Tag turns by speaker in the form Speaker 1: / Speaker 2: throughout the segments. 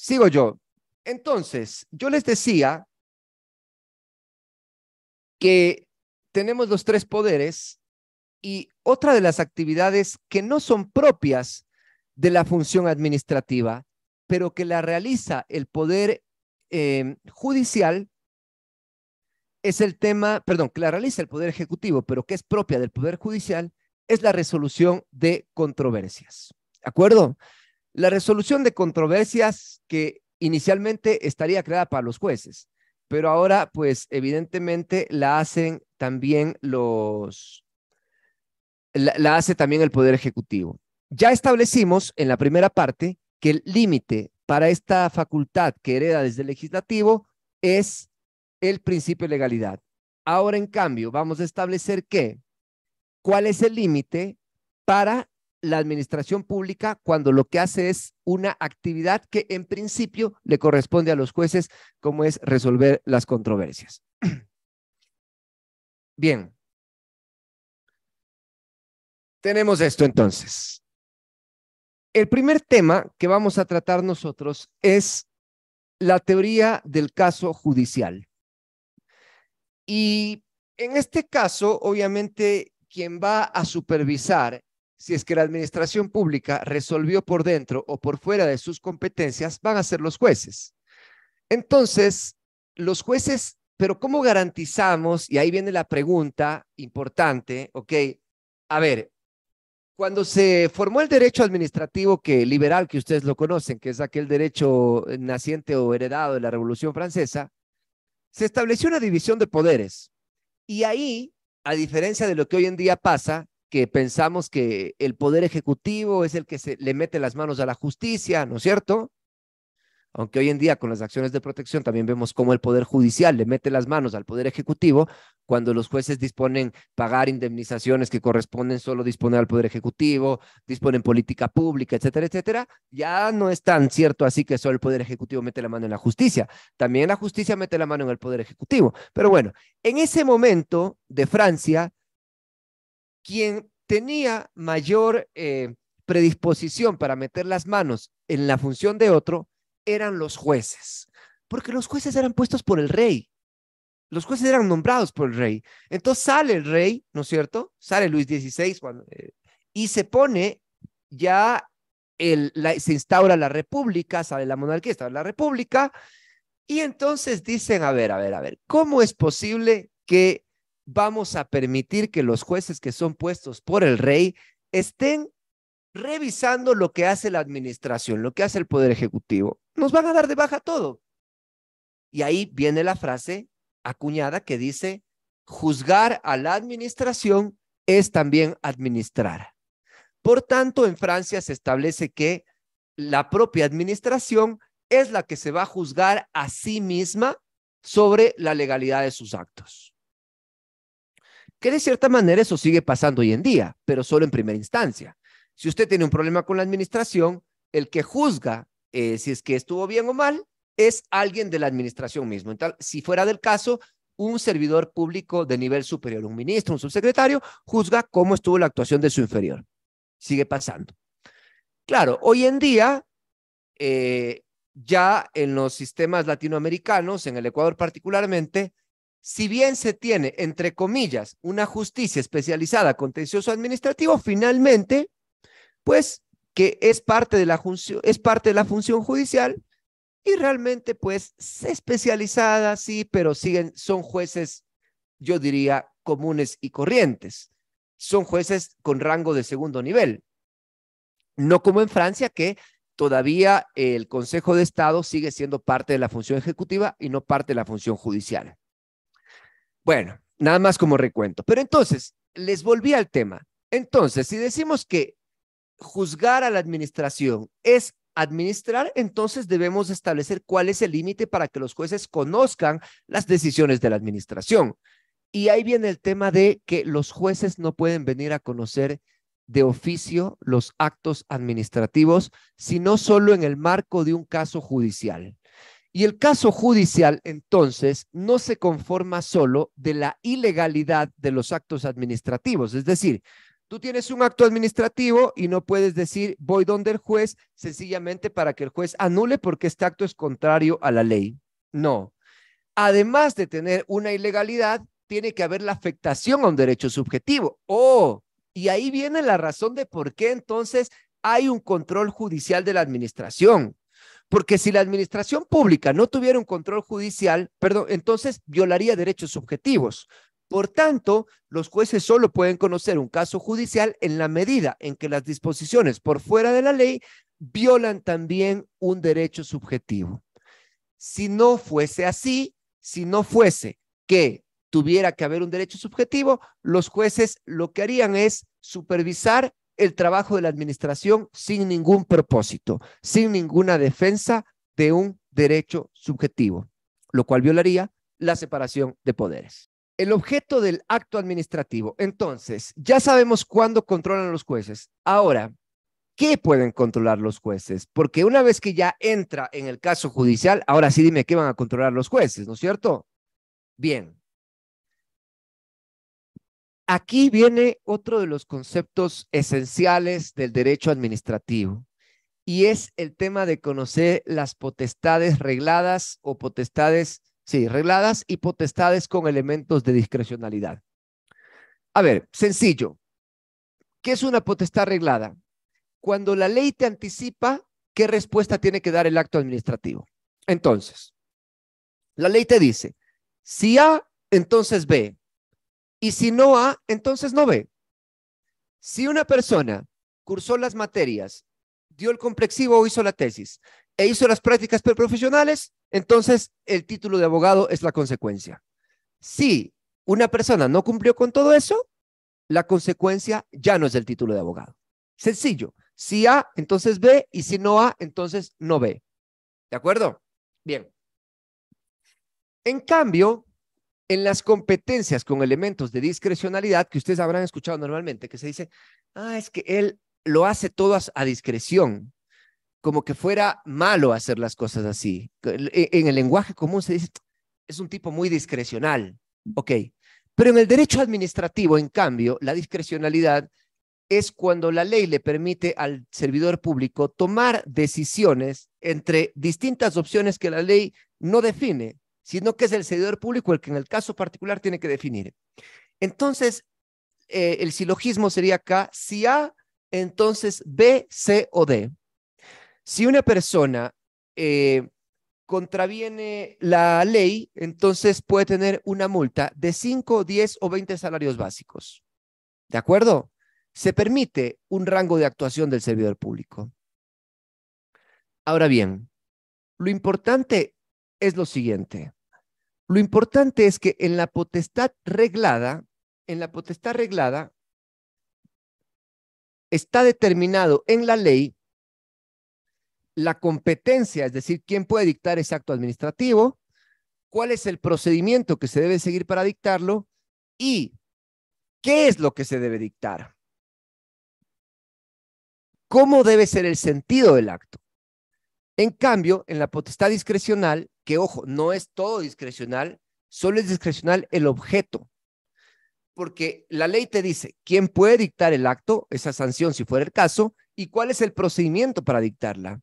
Speaker 1: Sigo yo. Entonces, yo les decía que tenemos los tres poderes y otra de las actividades que no son propias de la función administrativa, pero que la realiza el poder eh, judicial es el tema, perdón, que la realiza el poder ejecutivo, pero que es propia del poder judicial, es la resolución de controversias. ¿De acuerdo? La resolución de controversias que inicialmente estaría creada para los jueces, pero ahora pues evidentemente la hacen también los, la, hace también el Poder Ejecutivo. Ya establecimos en la primera parte que el límite para esta facultad que hereda desde el legislativo es el principio de legalidad. Ahora, en cambio, vamos a establecer que, cuál es el límite para la administración pública cuando lo que hace es una actividad que en principio le corresponde a los jueces, como es resolver las controversias. Bien. Tenemos esto entonces. El primer tema que vamos a tratar nosotros es la teoría del caso judicial. Y en este caso, obviamente, quien va a supervisar si es que la administración pública resolvió por dentro o por fuera de sus competencias, van a ser los jueces. Entonces, los jueces, pero ¿cómo garantizamos? Y ahí viene la pregunta importante, ¿ok? A ver, cuando se formó el derecho administrativo que liberal, que ustedes lo conocen, que es aquel derecho naciente o heredado de la Revolución Francesa, se estableció una división de poderes. Y ahí, a diferencia de lo que hoy en día pasa, que pensamos que el poder ejecutivo es el que se le mete las manos a la justicia, ¿no es cierto? Aunque hoy en día con las acciones de protección también vemos cómo el poder judicial le mete las manos al poder ejecutivo cuando los jueces disponen pagar indemnizaciones que corresponden solo disponer al poder ejecutivo, disponen política pública, etcétera, etcétera. Ya no es tan cierto así que solo el poder ejecutivo mete la mano en la justicia. También la justicia mete la mano en el poder ejecutivo. Pero bueno, en ese momento de Francia quien tenía mayor eh, predisposición para meter las manos en la función de otro eran los jueces, porque los jueces eran puestos por el rey. Los jueces eran nombrados por el rey. Entonces sale el rey, ¿no es cierto? Sale Luis XVI eh, y se pone ya, se instaura la república, sale la monarquía, sale la república, y entonces dicen, a ver, a ver, a ver, ¿cómo es posible que vamos a permitir que los jueces que son puestos por el rey estén revisando lo que hace la administración, lo que hace el poder ejecutivo. Nos van a dar de baja todo. Y ahí viene la frase acuñada que dice, juzgar a la administración es también administrar. Por tanto, en Francia se establece que la propia administración es la que se va a juzgar a sí misma sobre la legalidad de sus actos que de cierta manera eso sigue pasando hoy en día, pero solo en primera instancia. Si usted tiene un problema con la administración, el que juzga eh, si es que estuvo bien o mal es alguien de la administración mismo. Entonces, si fuera del caso, un servidor público de nivel superior, un ministro, un subsecretario, juzga cómo estuvo la actuación de su inferior. Sigue pasando. Claro, hoy en día, eh, ya en los sistemas latinoamericanos, en el Ecuador particularmente, si bien se tiene, entre comillas, una justicia especializada contencioso administrativo, finalmente, pues que es parte de la, función, es parte de la función judicial y realmente pues especializada, sí, pero siguen, son jueces, yo diría, comunes y corrientes. Son jueces con rango de segundo nivel. No como en Francia, que todavía el Consejo de Estado sigue siendo parte de la función ejecutiva y no parte de la función judicial. Bueno, nada más como recuento. Pero entonces, les volví al tema. Entonces, si decimos que juzgar a la administración es administrar, entonces debemos establecer cuál es el límite para que los jueces conozcan las decisiones de la administración. Y ahí viene el tema de que los jueces no pueden venir a conocer de oficio los actos administrativos, sino solo en el marco de un caso judicial. Y el caso judicial, entonces, no se conforma solo de la ilegalidad de los actos administrativos. Es decir, tú tienes un acto administrativo y no puedes decir voy donde el juez sencillamente para que el juez anule porque este acto es contrario a la ley. No. Además de tener una ilegalidad, tiene que haber la afectación a un derecho subjetivo. Oh, y ahí viene la razón de por qué entonces hay un control judicial de la administración. Porque si la administración pública no tuviera un control judicial, perdón, entonces violaría derechos subjetivos. Por tanto, los jueces solo pueden conocer un caso judicial en la medida en que las disposiciones por fuera de la ley violan también un derecho subjetivo. Si no fuese así, si no fuese que tuviera que haber un derecho subjetivo, los jueces lo que harían es supervisar el trabajo de la administración sin ningún propósito, sin ninguna defensa de un derecho subjetivo, lo cual violaría la separación de poderes. El objeto del acto administrativo. Entonces, ya sabemos cuándo controlan los jueces. Ahora, ¿qué pueden controlar los jueces? Porque una vez que ya entra en el caso judicial, ahora sí dime qué van a controlar los jueces, ¿no es cierto? Bien, Aquí viene otro de los conceptos esenciales del derecho administrativo y es el tema de conocer las potestades regladas o potestades, sí, regladas y potestades con elementos de discrecionalidad. A ver, sencillo. ¿Qué es una potestad reglada? Cuando la ley te anticipa qué respuesta tiene que dar el acto administrativo. Entonces, la ley te dice, si A, entonces B, y si no A, entonces no B. Si una persona cursó las materias, dio el complexivo o hizo la tesis e hizo las prácticas pre-profesionales, entonces el título de abogado es la consecuencia. Si una persona no cumplió con todo eso, la consecuencia ya no es el título de abogado. Sencillo. Si A, entonces B, y si no A, entonces no B. ¿De acuerdo? Bien. En cambio, en las competencias con elementos de discrecionalidad que ustedes habrán escuchado normalmente, que se dice, ah, es que él lo hace todo a, discreción, como que fuera malo hacer las cosas así. E, en el lenguaje común se dice, es un tipo muy discrecional, mm. ok. Pero en el derecho administrativo, en cambio, la discrecionalidad es cuando la ley le permite al servidor público tomar decisiones entre distintas opciones que la ley no define sino que es el servidor público el que en el caso particular tiene que definir. Entonces, eh, el silogismo sería acá, si A, entonces B, C o D. Si una persona eh, contraviene la ley, entonces puede tener una multa de 5, 10 o 20 salarios básicos. ¿De acuerdo? Se permite un rango de actuación del servidor público. Ahora bien, lo importante es lo siguiente. Lo importante es que en la potestad reglada, en la potestad reglada, está determinado en la ley la competencia, es decir, quién puede dictar ese acto administrativo, cuál es el procedimiento que se debe seguir para dictarlo y qué es lo que se debe dictar. ¿Cómo debe ser el sentido del acto? En cambio, en la potestad discrecional, que ojo, no es todo discrecional, solo es discrecional el objeto. Porque la ley te dice quién puede dictar el acto, esa sanción si fuera el caso, y cuál es el procedimiento para dictarla.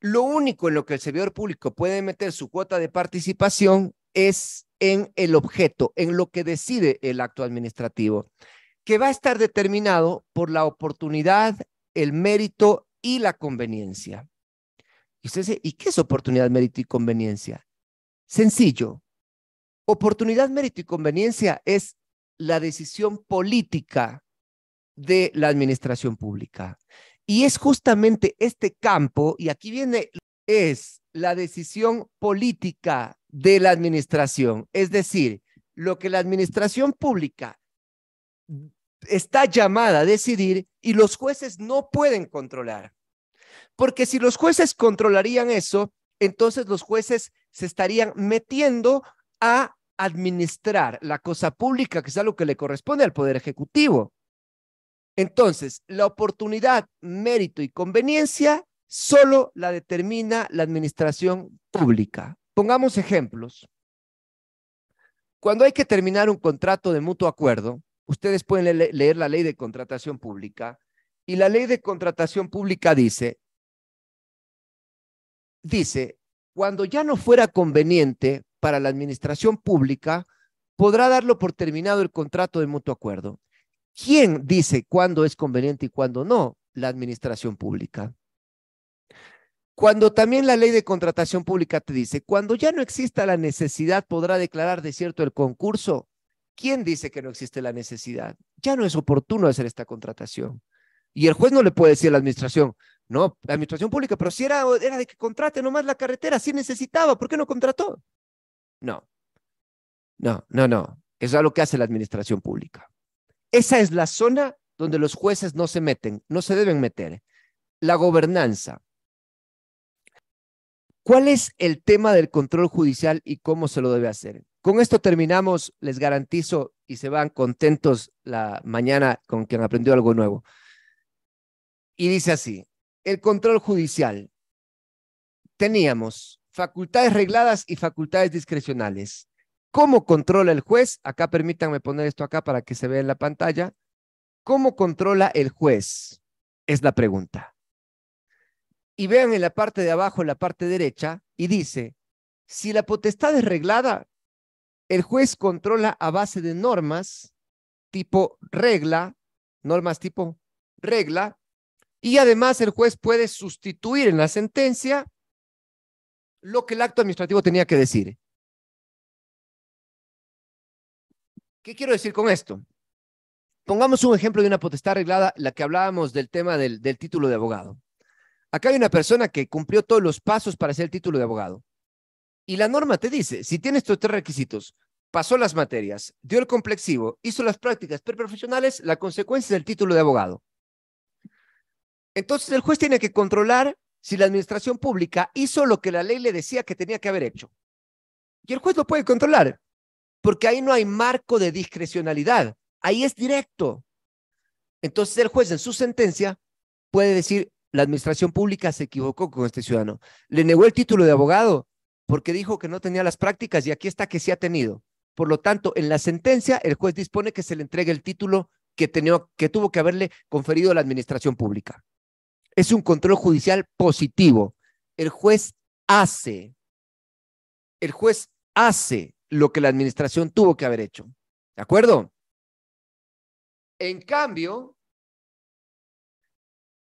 Speaker 1: Lo único en lo que el servidor público puede meter su cuota de participación es en el objeto, en lo que decide el acto administrativo, que va a estar determinado por la oportunidad, el mérito y la conveniencia. Y ¿y qué es oportunidad, mérito y conveniencia? Sencillo. Oportunidad, mérito y conveniencia es la decisión política de la administración pública. Y es justamente este campo, y aquí viene, es la decisión política de la administración. Es decir, lo que la administración pública está llamada a decidir y los jueces no pueden controlar. Porque si los jueces controlarían eso, entonces los jueces se estarían metiendo a administrar la cosa pública, que es algo que le corresponde al Poder Ejecutivo. Entonces, la oportunidad, mérito y conveniencia solo la determina la administración pública. Pongamos ejemplos. Cuando hay que terminar un contrato de mutuo acuerdo, ustedes pueden leer la ley de contratación pública y la ley de contratación pública dice, dice, cuando ya no fuera conveniente para la administración pública, podrá darlo por terminado el contrato de mutuo acuerdo. ¿Quién dice cuándo es conveniente y cuándo no? La administración pública. Cuando también la ley de contratación pública te dice, cuando ya no exista la necesidad, podrá declarar de cierto el concurso. ¿Quién dice que no existe la necesidad? Ya no es oportuno hacer esta contratación. Y el juez no le puede decir a la administración, no, la administración pública, pero si era, era de que contrate nomás la carretera, si necesitaba, ¿por qué no contrató? No, no, no, no. Eso es lo que hace la administración pública. Esa es la zona donde los jueces no se meten, no se deben meter. La gobernanza. ¿Cuál es el tema del control judicial y cómo se lo debe hacer? Con esto terminamos, les garantizo, y se van contentos la mañana con quien aprendió algo nuevo. Y dice así, el control judicial. Teníamos facultades regladas y facultades discrecionales. ¿Cómo controla el juez? Acá permítanme poner esto acá para que se vea en la pantalla. ¿Cómo controla el juez? Es la pregunta. Y vean en la parte de abajo, en la parte derecha, y dice, si la potestad es reglada, el juez controla a base de normas tipo regla, normas tipo regla, y además el juez puede sustituir en la sentencia lo que el acto administrativo tenía que decir. ¿Qué quiero decir con esto? Pongamos un ejemplo de una potestad arreglada, la que hablábamos del tema del, título de abogado. Acá hay una persona que cumplió todos los pasos para hacer el título de abogado. Y la norma te dice, si tienes estos tres requisitos, pasó las materias, dio el complexivo, hizo las prácticas preprofesionales, la consecuencia es el título de abogado. Entonces el juez tiene que controlar si la administración pública hizo lo que la ley le decía que tenía que haber hecho. Y el juez lo puede controlar, porque ahí no hay marco de discrecionalidad, ahí es directo. Entonces el juez en su sentencia puede decir, la administración pública se equivocó con este ciudadano, le negó el título de abogado porque dijo que no tenía las prácticas y aquí está que sí ha tenido. Por lo tanto, en la sentencia el juez dispone que se le entregue el título que, tenía, que tuvo que haberle conferido la administración pública. Es un control judicial positivo. El juez hace, el juez hace lo que la administración tuvo que haber hecho. ¿De acuerdo? En cambio,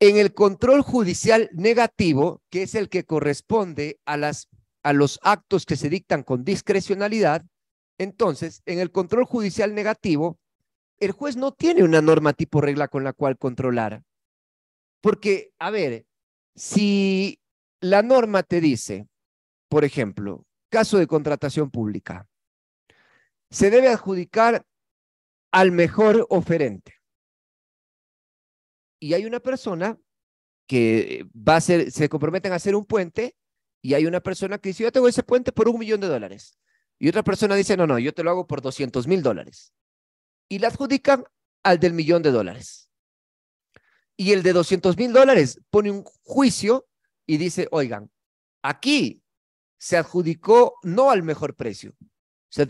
Speaker 1: en el control judicial negativo, que es el que corresponde a, las, a los actos que se dictan con discrecionalidad, entonces, en el control judicial negativo, el juez no tiene una norma tipo regla con la cual controlar. Porque, a ver, si la norma te dice, por ejemplo, caso de contratación pública, se debe adjudicar al mejor oferente. Y hay una persona que va a se comprometen a hacer un puente y hay una persona que dice, yo tengo ese puente por un millón de dólares. Y otra persona dice, no, no, yo te lo hago por 200 mil dólares. Y la adjudican al del millón de dólares. Y el de 200 mil dólares pone un juicio y dice, oigan, aquí se adjudicó no al mejor precio, se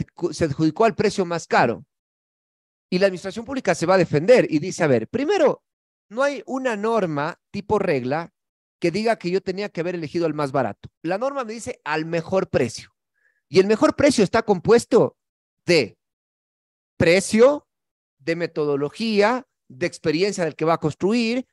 Speaker 1: adjudicó al precio más caro. Y la administración pública se va a defender y dice, a ver, primero, no hay una norma tipo regla que diga que yo tenía que haber elegido el más barato. La norma me dice al mejor precio. Y el mejor precio está compuesto de precio, de metodología, de experiencia del que va a construir,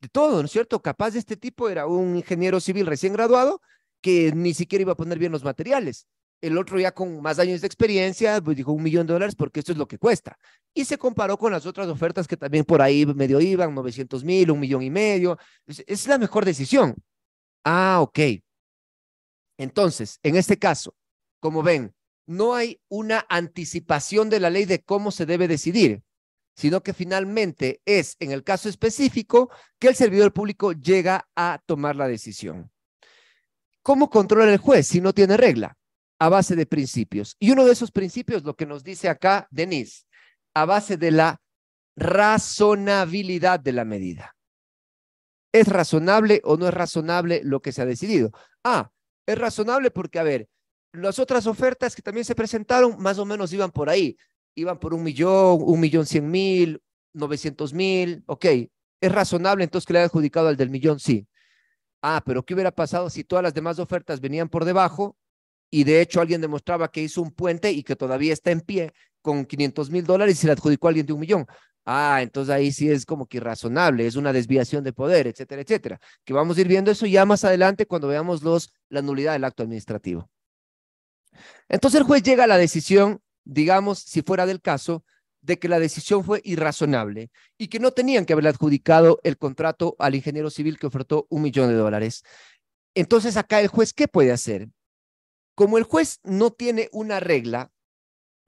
Speaker 1: de todo, ¿no es cierto? Capaz de este tipo era un ingeniero civil recién graduado que ni siquiera iba a poner bien los materiales. El otro ya con más años de experiencia, pues dijo un millón de dólares porque esto es lo que cuesta. Y se comparó con las otras ofertas que también por ahí medio iban, 900 mil, un millón y medio. Es, la mejor decisión. Ah, ok. Entonces, en este caso, como ven, no hay una anticipación de la ley de cómo se debe decidir sino que finalmente es en el caso específico que el servidor público llega a tomar la decisión. ¿Cómo controla el juez si no tiene regla? A base de principios. Y uno de esos principios, lo que nos dice acá Denise, a base de la razonabilidad de la medida. ¿Es razonable o no es razonable lo que se ha decidido? Ah, es razonable porque, a ver, las otras ofertas que también se presentaron más o menos iban por ahí iban por un millón, un millón cien mil, novecientos mil, ok, es razonable entonces que le haya adjudicado al del millón, sí. Ah, pero ¿qué hubiera pasado si todas las demás ofertas venían por debajo y de hecho alguien demostraba que hizo un puente y que todavía está en pie con 500 mil dólares y se le adjudicó a alguien de un millón? Ah, entonces ahí sí es como que irrazonable, es una desviación de poder, etcétera, etcétera. Que vamos a ir viendo eso ya más adelante cuando veamos los, la nulidad del acto administrativo. Entonces el juez llega a la decisión digamos, si fuera del caso, de que la decisión fue irrazonable y que no tenían que haber adjudicado el contrato al ingeniero civil que ofertó un millón de dólares. Entonces acá el juez, ¿qué puede hacer? Como el juez no tiene una regla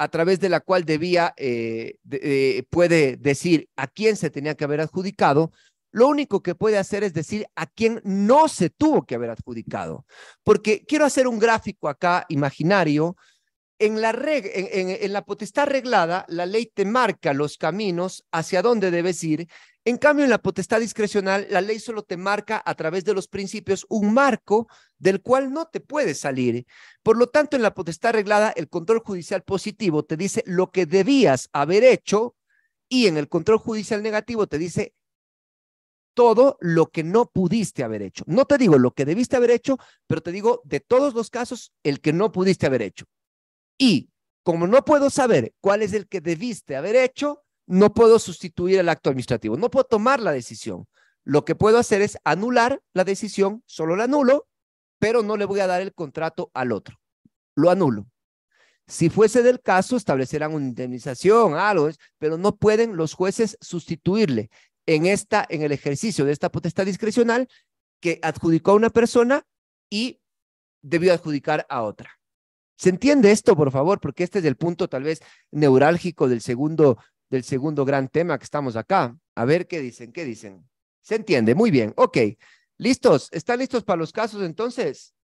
Speaker 1: a través de la cual debía, eh, eh, puede decir a quién se tenía que haber adjudicado, lo único que puede hacer es decir a quién no se tuvo que haber adjudicado. Porque quiero hacer un gráfico acá imaginario en la, potestad reglada, la ley te marca los caminos hacia dónde debes ir. En cambio, en la potestad discrecional, la ley solo te marca a través de los principios un marco del cual no te puedes salir. Por lo tanto, en la potestad reglada, el control judicial positivo te dice lo que debías haber hecho y en el control judicial negativo te dice todo lo que no pudiste haber hecho. No te digo lo que debiste haber hecho, pero te digo de todos los casos el que no pudiste haber hecho. Y como no puedo saber cuál es el que debiste haber hecho, no puedo sustituir el acto administrativo, no puedo tomar la decisión. Lo que puedo hacer es anular la decisión, solo la anulo, pero no le voy a dar el contrato al otro. Lo anulo. Si fuese del caso, establecerán una indemnización, algo, pero no pueden los jueces sustituirle en, esta, en el ejercicio de esta potestad discrecional que adjudicó a una persona y debió adjudicar a otra. ¿Se entiende esto, por favor? Porque este es el punto tal vez neurálgico del segundo, del segundo gran tema que estamos acá. A ver qué dicen, qué dicen. Se entiende, muy bien, ok. ¿Listos? ¿Están listos para los casos entonces?